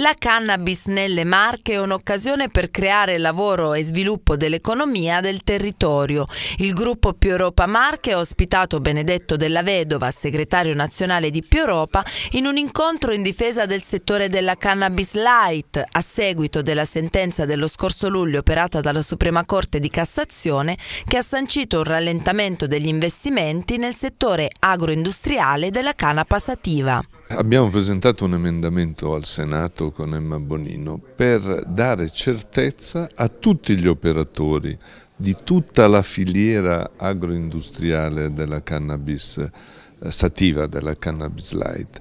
La cannabis nelle Marche è un'occasione per creare lavoro e sviluppo dell'economia del territorio. Il gruppo Più Europa Marche ha ospitato Benedetto della Vedova, segretario nazionale di Più Europa, in un incontro in difesa del settore della cannabis light a seguito della sentenza dello scorso luglio operata dalla Suprema Corte di Cassazione che ha sancito un rallentamento degli investimenti nel settore agroindustriale della canna passativa. Abbiamo presentato un emendamento al Senato con Emma Bonino per dare certezza a tutti gli operatori di tutta la filiera agroindustriale della cannabis eh, sativa, della cannabis light,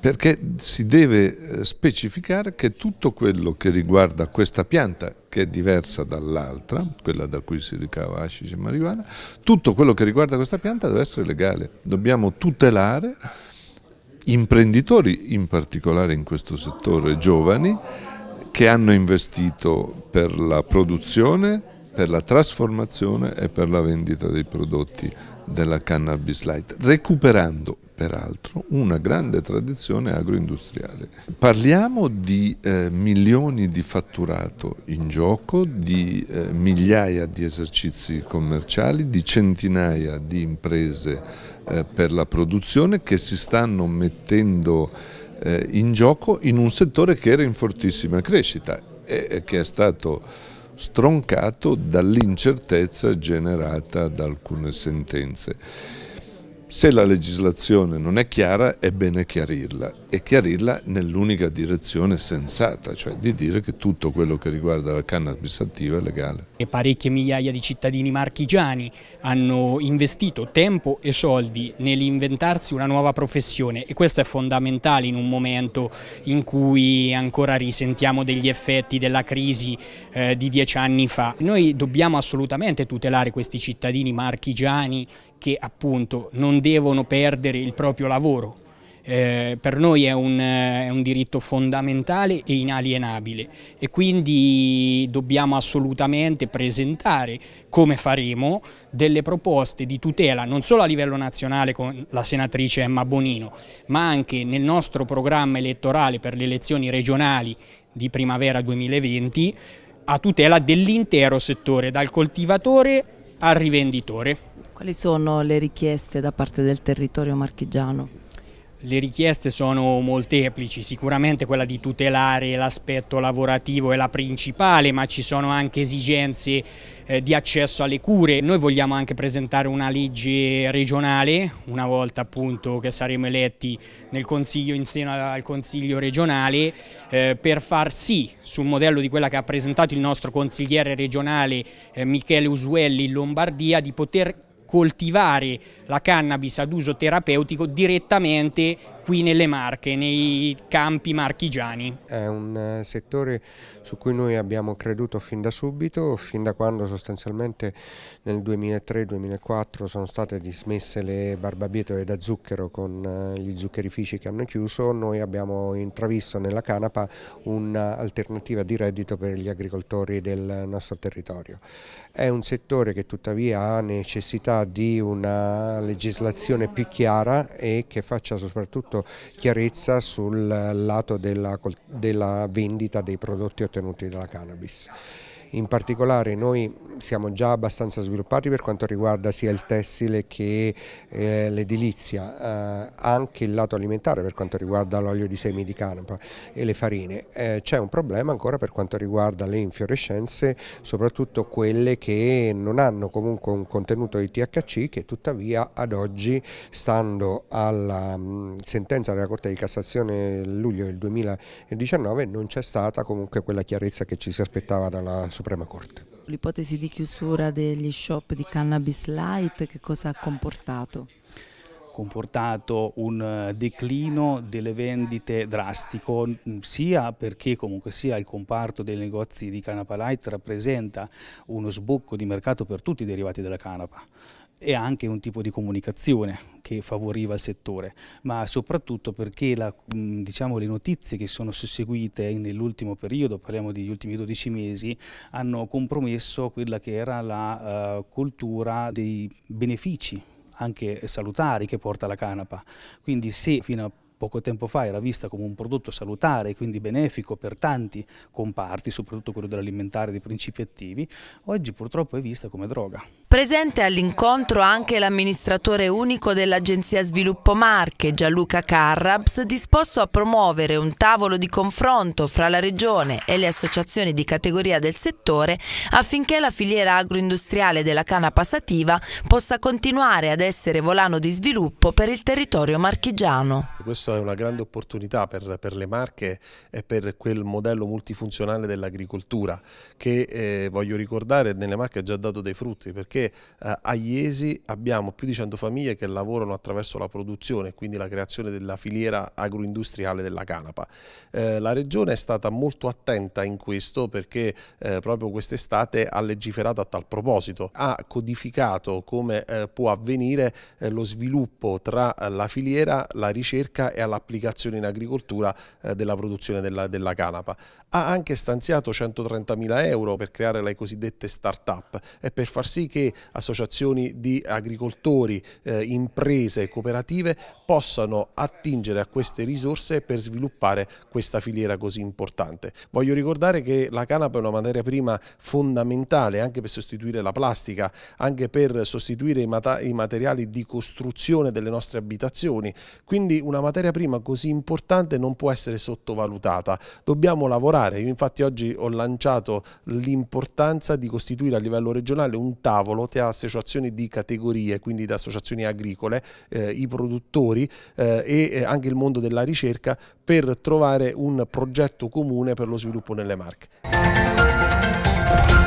perché si deve eh, specificare che tutto quello che riguarda questa pianta, che è diversa dall'altra, quella da cui si ricava hashish e marijuana, tutto quello che riguarda questa pianta deve essere legale. Dobbiamo tutelare imprenditori, in particolare in questo settore giovani, che hanno investito per la produzione, per la trasformazione e per la vendita dei prodotti della cannabis light, recuperando peraltro una grande tradizione agroindustriale. Parliamo di eh, milioni di fatturato in gioco, di eh, migliaia di esercizi commerciali, di centinaia di imprese eh, per la produzione che si stanno mettendo eh, in gioco in un settore che era in fortissima crescita e che è stato stroncato dall'incertezza generata da alcune sentenze. Se la legislazione non è chiara è bene chiarirla e chiarirla nell'unica direzione sensata, cioè di dire che tutto quello che riguarda la cannabis attiva è legale. E parecchie migliaia di cittadini marchigiani hanno investito tempo e soldi nell'inventarsi una nuova professione e questo è fondamentale in un momento in cui ancora risentiamo degli effetti della crisi eh, di dieci anni fa. Noi dobbiamo assolutamente tutelare questi cittadini marchigiani che appunto non non devono perdere il proprio lavoro. Eh, per noi è un, eh, è un, diritto fondamentale e inalienabile e quindi dobbiamo assolutamente presentare, come faremo, delle proposte di tutela non solo a livello nazionale con la senatrice Emma Bonino, ma anche nel nostro programma elettorale per le elezioni regionali di primavera 2020 a tutela dell'intero settore, dal coltivatore al rivenditore. Quali sono le richieste da parte del territorio marchigiano? Le richieste sono molteplici, sicuramente quella di tutelare l'aspetto lavorativo è la principale, ma ci sono anche esigenze eh, di accesso alle cure. Noi vogliamo anche presentare una legge regionale, una volta appunto che saremo eletti nel consiglio, in seno al Consiglio regionale, eh, per far sì, sul modello di quella che ha presentato il nostro consigliere regionale eh, Michele Usuelli in Lombardia, di poter coltivare la cannabis ad uso terapeutico direttamente qui nelle Marche, nei campi marchigiani. È un eh, settore su cui noi abbiamo creduto fin da subito, fin da quando sostanzialmente nel 2003-2004 sono state dismesse le barbabietole da zucchero con eh, gli zuccherifici che hanno chiuso, noi abbiamo intravisto nella canapa un'alternativa di reddito per gli agricoltori del nostro territorio. È un settore che tuttavia ha necessità di una legislazione più chiara e che faccia soprattutto fatto certo chiarezza sul lato della, della vendita dei prodotti ottenuti dalla cannabis. In particolare noi siamo già abbastanza sviluppati per quanto riguarda sia il tessile che eh, l'edilizia, eh, anche il lato alimentare per quanto riguarda l'olio di semi di canapa e le farine. Eh, C'è un problema ancora per quanto riguarda le infiorescenze, soprattutto quelle che non hanno comunque un contenuto di THC che tuttavia ad oggi, stando alla mh, mm, sentenza della Corte di Cassazione luglio del 2019, non c'è stata comunque quella chiarezza che ci si aspettava dalla Suprema Corte l'ipotesi di chiusura degli shop di cannabis light che cosa ha comportato? comportato un eh, declino delle vendite drastico, mm, sia perché comunque sia il comparto dei negozi di canapa light rappresenta uno sbocco di mercato per tutti i derivati della canapa e anche un tipo di comunicazione che favoriva il settore, ma soprattutto perché la, diciamo, le notizie che sono susseguite nell'ultimo periodo, parliamo degli ultimi 12 mesi, hanno compromesso quella che era la uh, cultura dei benefici anche salutari che porta la canapa. Quindi se fino a poco tempo fa era vista come un prodotto salutare e quindi benefico per tanti comparti, soprattutto quello dell'alimentare e dei principi attivi, oggi purtroppo è vista come droga. Presente all'incontro anche l'amministratore unico dell'Agenzia Sviluppo Marche, Gianluca Carrabs, disposto a promuovere un tavolo di confronto fra la Regione e le associazioni di categoria del settore affinché la filiera agroindustriale della canna passativa possa continuare ad essere volano di sviluppo per il territorio marchigiano. Questa è una grande opportunità per, per le Marche e per quel modello multifunzionale dell'agricoltura che eh, voglio ricordare nelle Marche ha già dato dei frutti perché eh, a Iesi abbiamo più di 100 famiglie che lavorano attraverso la produzione, quindi la creazione della filiera agroindustriale della canapa. Eh, la Regione è stata molto attenta in questo perché eh, proprio quest'estate ha legiferato a tal proposito, ha codificato come eh, può avvenire eh, lo sviluppo tra la filiera, la ricerca ricerca e all'applicazione in agricoltura eh, della produzione della, della canapa. Ha anche stanziato 130.000 euro per creare le cosiddette start-up e per far sì che associazioni di agricoltori, eh, imprese e cooperative possano attingere a queste risorse per sviluppare questa filiera così importante. Voglio ricordare che la canapa è una materia prima fondamentale anche per sostituire la plastica, anche per sostituire i, i materiali di costruzione delle nostre abitazioni, quindi una materia prima così importante non può essere sottovalutata. Dobbiamo lavorare. Io infatti oggi ho lanciato l'importanza di costituire a livello regionale un tavolo tra associazioni di categorie, quindi da associazioni agricole, eh, i produttori eh, e eh, anche il mondo della ricerca per trovare un progetto comune per lo sviluppo nelle Marche.